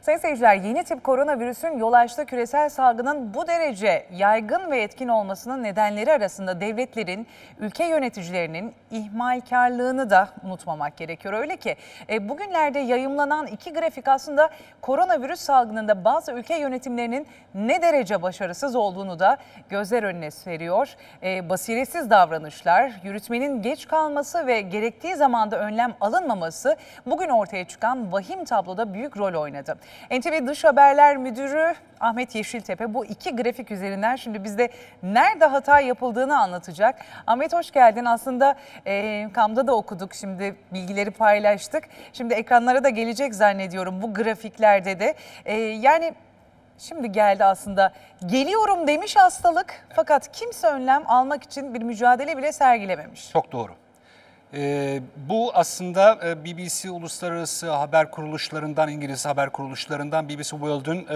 Sayın seyirciler yeni tip koronavirüsün yol açtığı küresel salgının bu derece yaygın ve etkin olmasının nedenleri arasında devletlerin, ülke yöneticilerinin ihmalkarlığını da unutmamak gerekiyor. Öyle ki e, bugünlerde yayımlanan iki grafik aslında koronavirüs salgınında bazı ülke yönetimlerinin ne derece başarısız olduğunu da gözler önüne seriyor. E, basiretsiz davranışlar, yürütmenin geç kalması ve gerektiği zamanda önlem alınmaması bugün ortaya çıkan vahim tabloda büyük rol oynadı. NTV Dış Haberler Müdürü Ahmet Yeşiltepe bu iki grafik üzerinden şimdi bizde nerede hata yapıldığını anlatacak. Ahmet hoş geldin. Aslında e, KAM'da da okuduk şimdi bilgileri paylaştık. Şimdi ekranlara da gelecek zannediyorum bu grafiklerde de. E, yani şimdi geldi aslında. Geliyorum demiş hastalık fakat kimse önlem almak için bir mücadele bile sergilememiş. Çok doğru. E, bu aslında e, BBC uluslararası haber kuruluşlarından, İngiliz haber kuruluşlarından BBC World'un e,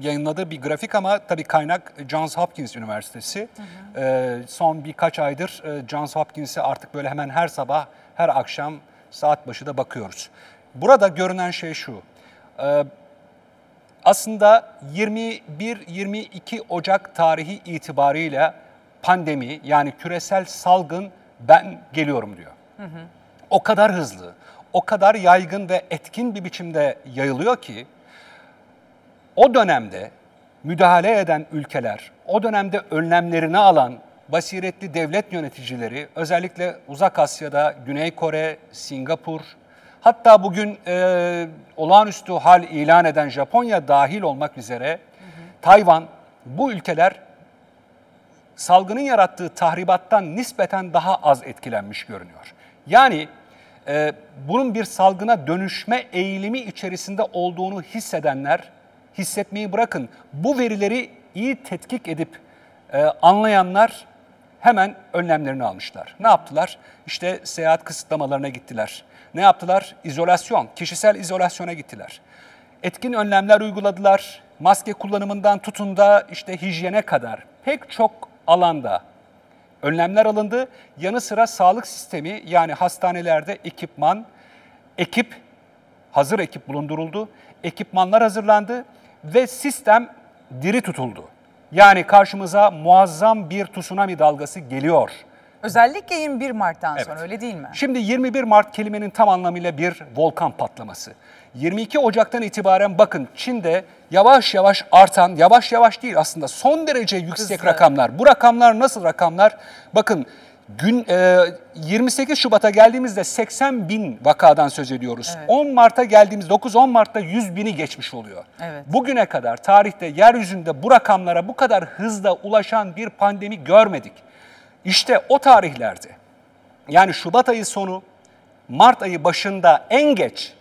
yayınladığı bir grafik ama tabii kaynak Johns Hopkins Üniversitesi. Hı hı. E, son birkaç aydır e, Johns Hopkins'e artık böyle hemen her sabah, her akşam saat başı da bakıyoruz. Burada görünen şey şu. E, aslında 21-22 Ocak tarihi itibariyle pandemi yani küresel salgın ben geliyorum diyor. Hı hı. O kadar hızlı, o kadar yaygın ve etkin bir biçimde yayılıyor ki o dönemde müdahale eden ülkeler, o dönemde önlemlerini alan basiretli devlet yöneticileri özellikle Uzak Asya'da Güney Kore, Singapur, hatta bugün e, olağanüstü hal ilan eden Japonya dahil olmak üzere hı hı. Tayvan bu ülkeler salgının yarattığı tahribattan nispeten daha az etkilenmiş görünüyor. Yani e, bunun bir salgına dönüşme eğilimi içerisinde olduğunu hissedenler, hissetmeyi bırakın. Bu verileri iyi tetkik edip e, anlayanlar hemen önlemlerini almışlar. Ne yaptılar? İşte seyahat kısıtlamalarına gittiler. Ne yaptılar? İzolasyon, kişisel izolasyona gittiler. Etkin önlemler uyguladılar. Maske kullanımından tutun da işte hijyene kadar pek çok alanda önlemler alındı. Yanı sıra sağlık sistemi yani hastanelerde ekipman, ekip, hazır ekip bulunduruldu. Ekipmanlar hazırlandı ve sistem diri tutuldu. Yani karşımıza muazzam bir tsunami dalgası geliyor.'' Özellikle 21 Mart'tan evet. sonra öyle değil mi? Şimdi 21 Mart kelimenin tam anlamıyla bir volkan patlaması. 22 Ocak'tan itibaren bakın Çin'de yavaş yavaş artan, yavaş yavaş değil aslında son derece yüksek Hızlı. rakamlar. Bu rakamlar nasıl rakamlar? Bakın gün e, 28 Şubat'a geldiğimizde 80 bin vakadan söz ediyoruz. Evet. 10 Mart'a geldiğimiz 9-10 Mart'ta 100 bini geçmiş oluyor. Evet. Bugüne kadar tarihte yeryüzünde bu rakamlara bu kadar hızla ulaşan bir pandemi görmedik. İşte o tarihlerde yani Şubat ayı sonu Mart ayı başında en geç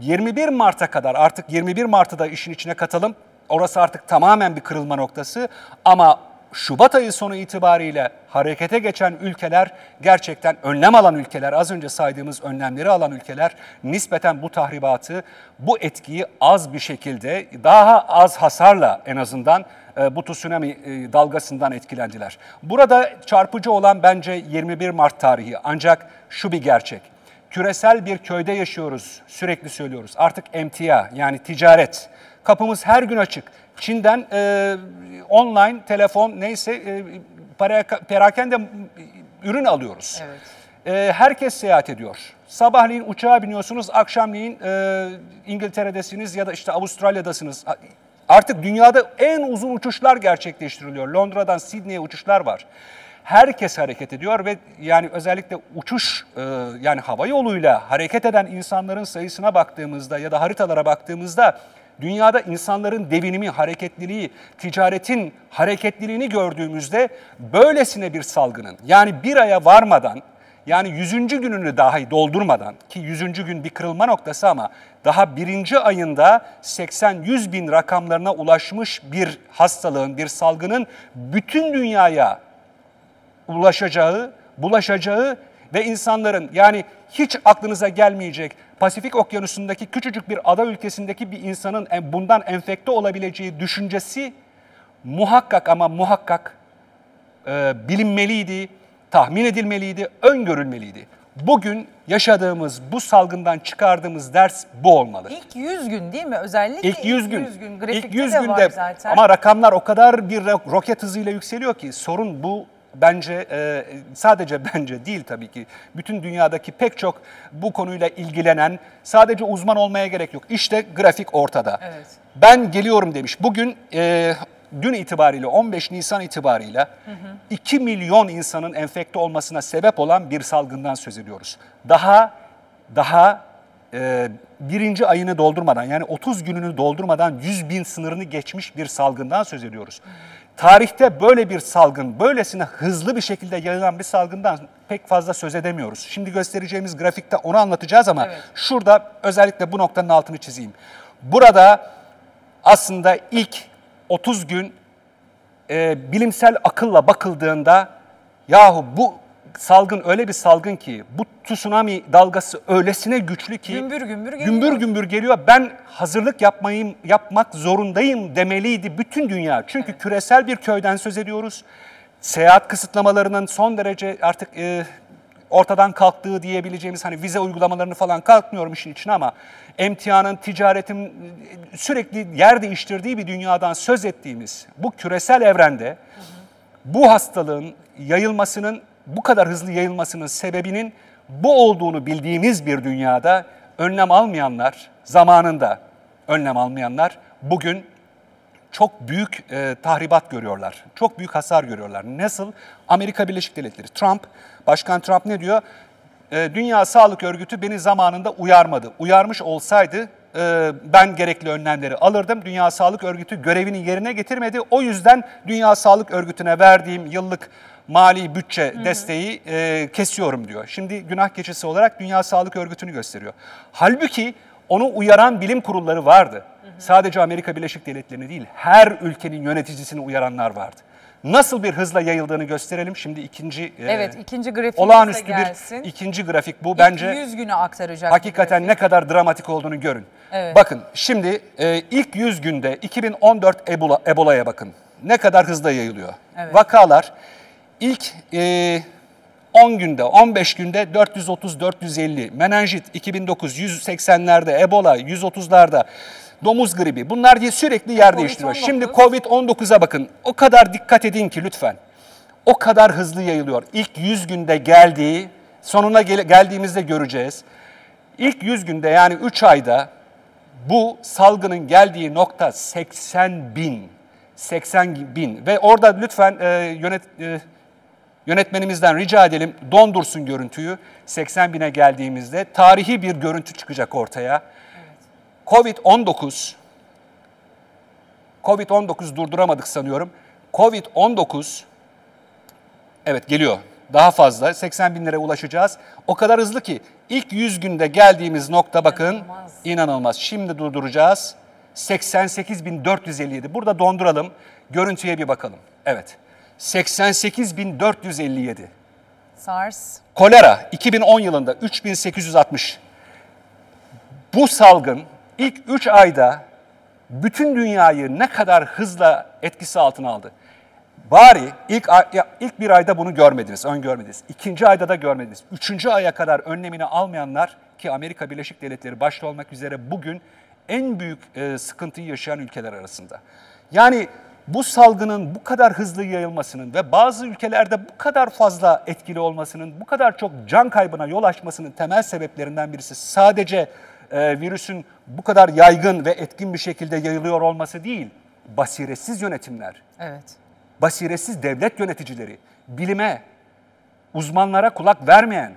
21 Mart'a kadar artık 21 Mart'ı da işin içine katalım. Orası artık tamamen bir kırılma noktası ama Şubat ayı sonu itibariyle harekete geçen ülkeler gerçekten önlem alan ülkeler, az önce saydığımız önlemleri alan ülkeler nispeten bu tahribatı, bu etkiyi az bir şekilde daha az hasarla en azından e, bu tsunami e, dalgasından etkilendiler. Burada çarpıcı olan bence 21 Mart tarihi ancak şu bir gerçek. Küresel bir köyde yaşıyoruz, sürekli söylüyoruz. Artık emtia yani ticaret. Kapımız her gün açık. Çin'den e, online, telefon neyse e, para, perakende ürün alıyoruz. Evet. E, herkes seyahat ediyor. Sabahleyin uçağa biniyorsunuz, akşamleyin e, İngiltere'desiniz ya da işte Avustralya'dasınız. Artık dünyada en uzun uçuşlar gerçekleştiriliyor. Londra'dan Sydney'e uçuşlar var. Herkes hareket ediyor ve yani özellikle uçuş e, yani hava yoluyla hareket eden insanların sayısına baktığımızda ya da haritalara baktığımızda dünyada insanların devinimi, hareketliliği, ticaretin hareketliliğini gördüğümüzde böylesine bir salgının yani bir aya varmadan yani 100. gününü dahi doldurmadan ki 100. gün bir kırılma noktası ama daha birinci ayında 80-100 bin rakamlarına ulaşmış bir hastalığın, bir salgının bütün dünyaya ulaşacağı, bulaşacağı ve insanların yani hiç aklınıza gelmeyecek Pasifik Okyanusu'ndaki küçücük bir ada ülkesindeki bir insanın bundan enfekte olabileceği düşüncesi muhakkak ama muhakkak e, bilinmeliydi tahmin edilmeliydi, öngörülmeliydi. Bugün yaşadığımız bu salgından çıkardığımız ders bu olmalı. İlk 100 gün değil mi? Özellikle ilk 100 gün. 100 gün İlk 100 de günde zaten. ama rakamlar o kadar bir roket hızıyla yükseliyor ki sorun bu bence e, sadece bence değil tabii ki bütün dünyadaki pek çok bu konuyla ilgilenen sadece uzman olmaya gerek yok. İşte grafik ortada. Evet. Ben geliyorum demiş. Bugün e, dün itibariyle 15 Nisan itibariyle hı hı. 2 milyon insanın enfekte olmasına sebep olan bir salgından söz ediyoruz. Daha daha e, birinci ayını doldurmadan yani 30 gününü doldurmadan 100 bin sınırını geçmiş bir salgından söz ediyoruz. Hı. Tarihte böyle bir salgın, böylesine hızlı bir şekilde yayılan bir salgından pek fazla söz edemiyoruz. Şimdi göstereceğimiz grafikte onu anlatacağız ama evet. şurada özellikle bu noktanın altını çizeyim. Burada aslında ilk 30 gün e, bilimsel akılla bakıldığında yahu bu salgın öyle bir salgın ki bu tsunami dalgası öylesine güçlü ki gümbür gümbür geliyor. Gümbür gümbür geliyor. Ben hazırlık yapmayayım yapmak zorundayım demeliydi bütün dünya. Çünkü evet. küresel bir köyden söz ediyoruz. Seyahat kısıtlamalarının son derece artık e, ortadan kalktığı diyebileceğimiz hani vize uygulamalarını falan kalkmıyorum işin için ama emtianın, ticaretin e, sürekli yer değiştirdiği bir dünyadan söz ettiğimiz bu küresel evrende bu hastalığın yayılmasının bu kadar hızlı yayılmasının sebebinin bu olduğunu bildiğimiz bir dünyada önlem almayanlar zamanında önlem almayanlar bugün çok büyük e, tahribat görüyorlar. Çok büyük hasar görüyorlar. Nasıl? Amerika Birleşik Devletleri. Trump, Başkan Trump ne diyor? E, Dünya Sağlık Örgütü beni zamanında uyarmadı. Uyarmış olsaydı e, ben gerekli önlemleri alırdım. Dünya Sağlık Örgütü görevini yerine getirmedi. O yüzden Dünya Sağlık Örgütü'ne verdiğim yıllık mali bütçe Hı-hı. desteği e, kesiyorum diyor. Şimdi günah keçisi olarak Dünya Sağlık Örgütü'nü gösteriyor. Halbuki onu uyaran bilim kurulları vardı sadece Amerika Birleşik Devletleri'ni değil her ülkenin yöneticisini uyaranlar vardı. Nasıl bir hızla yayıldığını gösterelim. Şimdi ikinci e, Evet, e, ikinci grafik olağanüstü bir ikinci grafik bu. Bence 100 günü aktaracak. Hakikaten ne kadar dramatik olduğunu görün. Evet. Bakın şimdi e, ilk 100 günde 2014 Ebola Ebola'ya bakın. Ne kadar hızla yayılıyor. Evet. Vakalar ilk e, 10 günde, 15 günde 430-450, menenjit 2009 180'lerde, Ebola 130'larda, domuz gribi bunlar diye sürekli yer COVID değiştiriyor. Şimdi Covid-19'a bakın o kadar dikkat edin ki lütfen. O kadar hızlı yayılıyor. İlk 100 günde geldiği sonuna gel geldiğimizde göreceğiz. İlk 100 günde yani 3 ayda bu salgının geldiği nokta 80 bin. 80 bin ve orada lütfen e, yönet, e, yönetmenimizden rica edelim dondursun görüntüyü. 80 bine geldiğimizde tarihi bir görüntü çıkacak ortaya. Covid-19 Covid-19 durduramadık sanıyorum. Covid-19 evet geliyor daha fazla 80 bin liraya ulaşacağız. O kadar hızlı ki ilk 100 günde geldiğimiz nokta bakın inanılmaz. inanılmaz. Şimdi durduracağız. 88.457. Burada donduralım. Görüntüye bir bakalım. Evet. 88.457. SARS. Kolera 2010 yılında 3860. Bu salgın ilk 3 ayda bütün dünyayı ne kadar hızla etkisi altına aldı. Bari ilk, ay, ilk bir ayda bunu görmediniz, öngörmediniz. İkinci ayda da görmediniz. Üçüncü aya kadar önlemini almayanlar ki Amerika Birleşik Devletleri başta olmak üzere bugün en büyük e, sıkıntıyı yaşayan ülkeler arasında. Yani bu salgının bu kadar hızlı yayılmasının ve bazı ülkelerde bu kadar fazla etkili olmasının, bu kadar çok can kaybına yol açmasının temel sebeplerinden birisi sadece e, virüsün bu kadar yaygın ve etkin bir şekilde yayılıyor olması değil, basiretsiz yönetimler, evet. basiretsiz devlet yöneticileri, bilime, uzmanlara kulak vermeyen,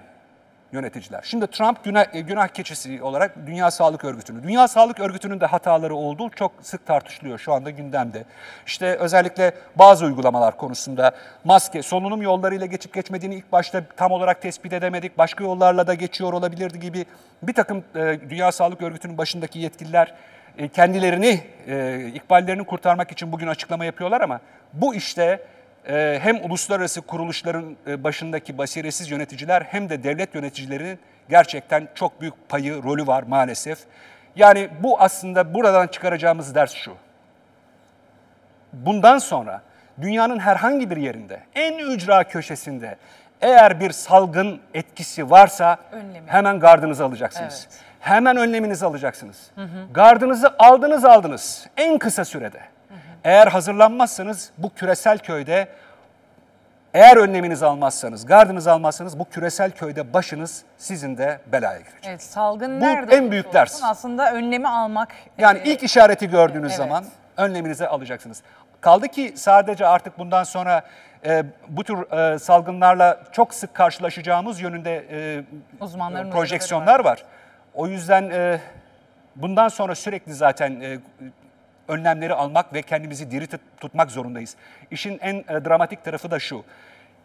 yöneticiler. Şimdi Trump günah, e, günah keçisi olarak Dünya Sağlık Örgütü'nü. Dünya Sağlık Örgütü'nün de hataları olduğu çok sık tartışılıyor şu anda gündemde. İşte özellikle bazı uygulamalar konusunda maske, solunum yollarıyla geçip geçmediğini ilk başta tam olarak tespit edemedik. Başka yollarla da geçiyor olabilirdi gibi bir takım e, Dünya Sağlık Örgütü'nün başındaki yetkililer e, kendilerini, e, ikballerini kurtarmak için bugün açıklama yapıyorlar ama bu işte ee, hem uluslararası kuruluşların e, başındaki basiretsiz yöneticiler hem de devlet yöneticilerinin gerçekten çok büyük payı, rolü var maalesef. Yani bu aslında buradan çıkaracağımız ders şu. Bundan sonra dünyanın herhangi bir yerinde, en ücra köşesinde eğer bir salgın etkisi varsa Önlemi. hemen gardınızı alacaksınız. Evet. Hemen önleminizi alacaksınız. Hı hı. Gardınızı aldınız aldınız en kısa sürede. Eğer hazırlanmazsanız bu küresel köyde eğer önleminizi almazsanız, gardınızı almazsanız bu küresel köyde başınız sizin de belaya girecek. Evet, salgın bu nerede en büyük ders. aslında önlemi almak. Yani e, ilk işareti gördüğünüz evet. zaman önleminizi alacaksınız. Kaldı ki sadece artık bundan sonra e, bu tür e, salgınlarla çok sık karşılaşacağımız yönünde e, Uzmanların e, projeksiyonlar var. var. O yüzden e, bundan sonra sürekli zaten e, önlemleri almak ve kendimizi diri tutmak zorundayız. İşin en e, dramatik tarafı da şu.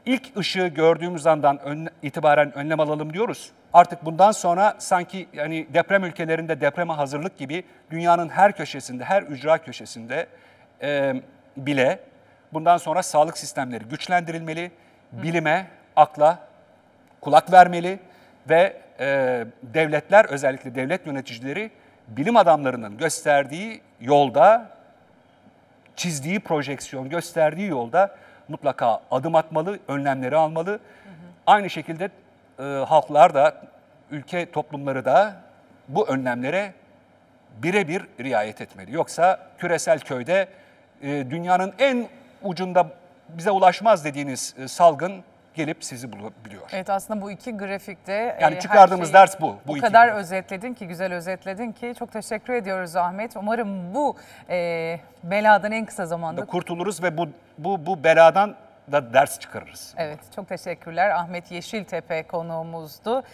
İlk ışığı gördüğümüz andan itibaren önlem alalım diyoruz. Artık bundan sonra sanki yani deprem ülkelerinde depreme hazırlık gibi dünyanın her köşesinde, her ücra köşesinde e, bile bundan sonra sağlık sistemleri güçlendirilmeli, bilime, akla kulak vermeli ve e, devletler özellikle devlet yöneticileri bilim adamlarının gösterdiği yolda, çizdiği projeksiyon gösterdiği yolda mutlaka adım atmalı, önlemleri almalı. Hı hı. Aynı şekilde e, halklar da, ülke toplumları da bu önlemlere birebir riayet etmeli. Yoksa küresel köyde e, dünyanın en ucunda bize ulaşmaz dediğiniz e, salgın gelip sizi bulabiliyor. Evet aslında bu iki grafikte e, yani e, çıkardığımız şeyi, ders bu. Bu, bu kadar grafik. özetledin ki güzel özetledin ki çok teşekkür ediyoruz Ahmet. Umarım bu e, beladan en kısa zamanda kurtuluruz ve bu bu bu beladan da ders çıkarırız. Evet çok teşekkürler. Ahmet Yeşiltepe konuğumuzdu.